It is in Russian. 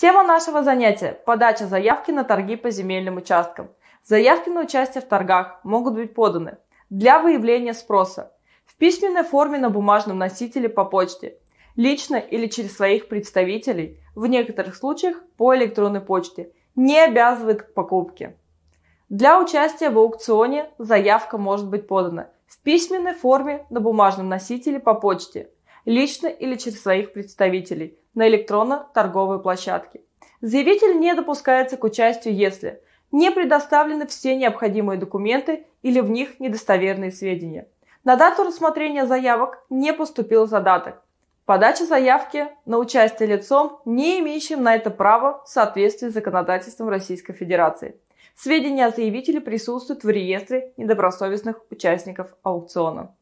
Тема нашего занятия – подача заявки на торги по земельным участкам. Заявки на участие в торгах могут быть поданы для выявления спроса в письменной форме на бумажном носителе по почте, лично или через своих представителей, в некоторых случаях по электронной почте, не обязывает к покупке. Для участия в аукционе заявка может быть подана в письменной форме на бумажном носителе по почте – лично или через своих представителей на электронно-торговой площадке. Заявитель не допускается к участию, если не предоставлены все необходимые документы или в них недостоверные сведения. На дату рассмотрения заявок не поступил задаток. Подача заявки на участие лицом, не имеющим на это право в соответствии с законодательством Российской Федерации. Сведения о заявителе присутствуют в реестре недобросовестных участников аукциона.